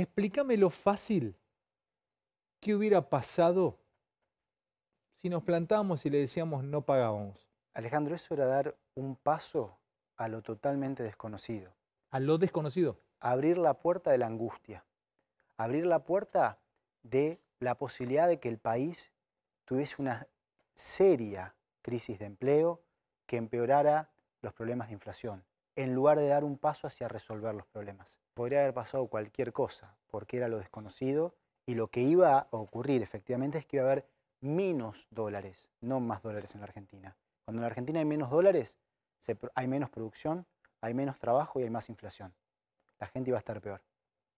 Explícame lo fácil. que hubiera pasado si nos plantábamos y le decíamos no pagábamos? Alejandro, eso era dar un paso a lo totalmente desconocido. ¿A lo desconocido? Abrir la puerta de la angustia. Abrir la puerta de la posibilidad de que el país tuviese una seria crisis de empleo que empeorara los problemas de inflación en lugar de dar un paso hacia resolver los problemas. Podría haber pasado cualquier cosa, porque era lo desconocido y lo que iba a ocurrir efectivamente es que iba a haber menos dólares, no más dólares en la Argentina. Cuando en la Argentina hay menos dólares, hay menos producción, hay menos trabajo y hay más inflación. La gente iba a estar peor.